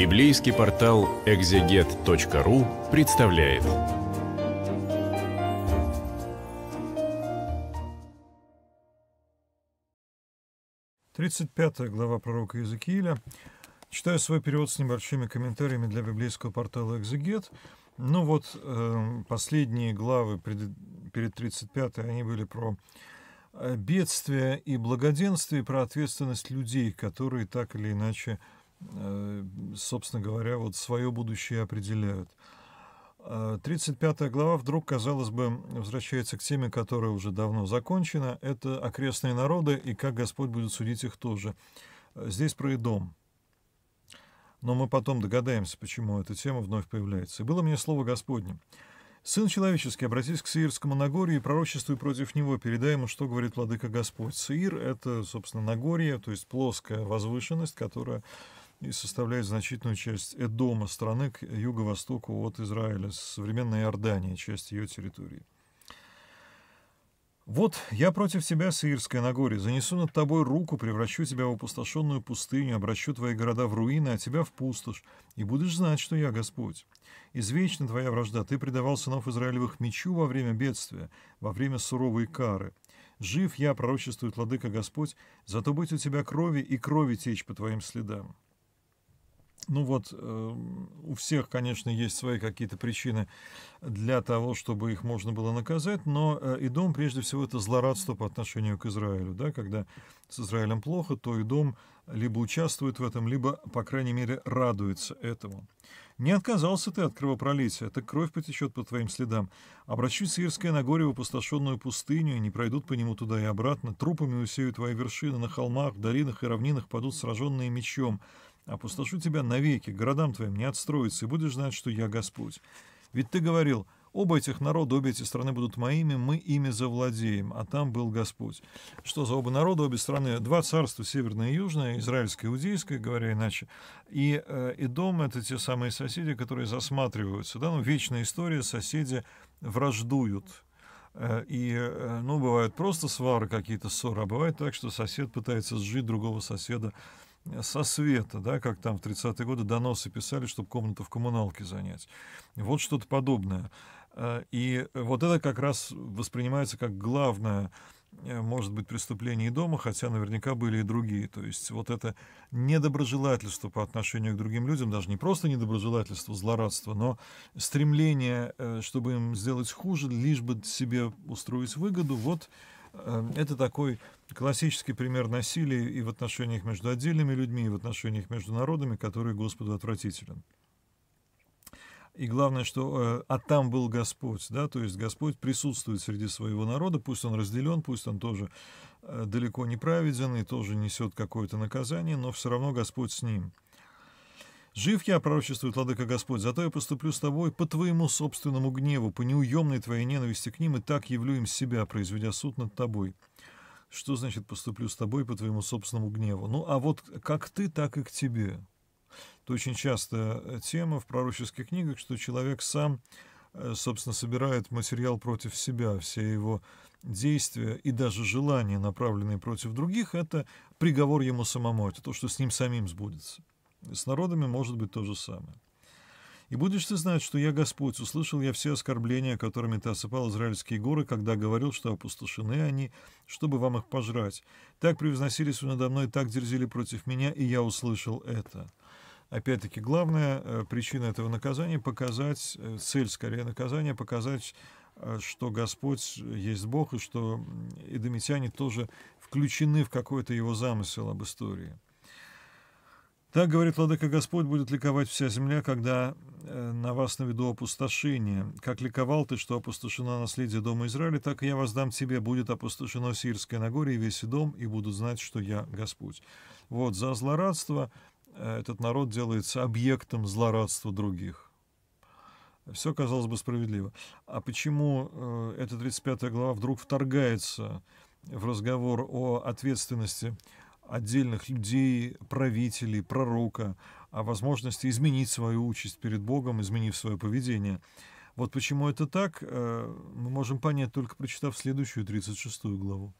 Библейский портал экзегет.ру представляет. Тридцать пятая глава пророка Иезекииля. Читаю свой перевод с небольшими комментариями для библейского портала «Экзегет». Ну вот, э, последние главы пред, перед 35-й, они были про э, бедствия и благоденствие, про ответственность людей, которые так или иначе э, Э, собственно говоря, вот свое будущее определяют. 35 э, глава вдруг, казалось бы, возвращается к теме, которая уже давно закончена. Это окрестные народы и как Господь будет судить их тоже. Здесь про Идом. Но мы потом догадаемся, почему эта тема вновь появляется. «И было мне слово Господне. Сын человеческий, обратись к Сеирскому Нагорью и пророчествуй против него, передай ему, что говорит Владыка Господь». Сеир — это, собственно, Нагорье, то есть плоская возвышенность, которая и составляет значительную часть Эдома, страны к юго-востоку от Израиля, современная Иордания, часть ее территории. «Вот я против тебя, Сирское Нагорье, занесу над тобой руку, превращу тебя в опустошенную пустыню, обращу твои города в руины, а тебя в пустошь, и будешь знать, что я Господь. Извечна твоя вражда, ты предавал сынов Израилевых мечу во время бедствия, во время суровой кары. Жив я, пророчествует Ладыка Господь, зато быть у тебя крови и крови течь по твоим следам». Ну вот, эм, у всех, конечно, есть свои какие-то причины для того, чтобы их можно было наказать, но э, Идом, прежде всего, это злорадство по отношению к Израилю. Да? Когда с Израилем плохо, то Идом либо участвует в этом, либо, по крайней мере, радуется этому. «Не отказался ты от кровопролития, так кровь потечет по твоим следам. Обращусь Сирское на горе в опустошенную пустыню, и не пройдут по нему туда и обратно. Трупами усеют твои вершины на холмах, долинах и равнинах падут сраженные мечом. Опустошу тебя навеки, городам твоим не отстроиться, и будешь знать, что я Господь. Ведь ты говорил, оба этих народа, обе эти страны будут моими, мы ими завладеем, а там был Господь. Что за оба народа, обе страны? Два царства, северное и южное, израильское и иудейское, говоря иначе. И э, дом это те самые соседи, которые засматриваются. Да? Ну, вечная история, соседи враждуют. Э, и, э, ну, бывают просто свары какие-то ссоры, а бывает так, что сосед пытается сжить другого соседа Э, со света, да, как там в 30-е годы доносы писали, чтобы комнату в коммуналке занять. Вот что-то подобное. Э, и вот это как раз воспринимается как главное, э, может быть, преступление и дома, хотя наверняка были и другие. То есть вот это недоброжелательство по отношению к другим людям, даже не просто недоброжелательство, злорадство, но стремление, чтобы им сделать хуже, лишь бы себе устроить выгоду, вот Э, это такой классический пример насилия и в отношениях между отдельными людьми, и в отношениях между народами, который Господу отвратителен. И главное, что э, «а там был Господь», да, то есть Господь присутствует среди своего народа, пусть он разделен, пусть он тоже э, далеко не праведен и тоже несет какое-то наказание, но все равно Господь с ним. Жив я, пророчествует Ладыка Господь, зато я поступлю с тобой по твоему собственному гневу, по неуемной твоей ненависти к ним, и так явлю им себя, произведя суд над тобой. Что значит поступлю с тобой по твоему собственному гневу? Ну, а вот как ты, так и к тебе. Это очень часто э, тема в пророческих книгах, что человек сам, э, собственно, собирает материал против себя, все его действия и даже желания, направленные против других, это приговор ему самому, это то, что с ним самим сбудется. С народами может быть то же самое. «И будешь ты знать, что я Господь, услышал я все оскорбления, которыми ты осыпал израильские горы, когда говорил, что опустошены они, чтобы вам их пожрать. Так превозносились вы надо мной, так дерзили против меня, и я услышал это». Опять-таки, главная э, причина этого наказания – показать, э, цель скорее наказания – показать, э, что Господь есть Бог, и что идомитяне тоже включены в какой-то его замысел об истории. Так, говорит Владыка Господь, будет ликовать вся земля, когда э, на вас наведу опустошение. Как ликовал ты, что опустошено наследие дома Израиля, так и я воздам тебе. Будет опустошено Сирское Нагорье и весь дом, и будут знать, что я Господь. Вот, за злорадство э, этот народ делается объектом злорадства других. Все, казалось бы, справедливо. А почему э, эта 35 глава вдруг вторгается в разговор о ответственности отдельных людей, правителей, пророка, о возможности изменить свою участь перед Богом, изменив свое поведение. Вот почему это так, э, мы можем понять только прочитав следующую 36 главу.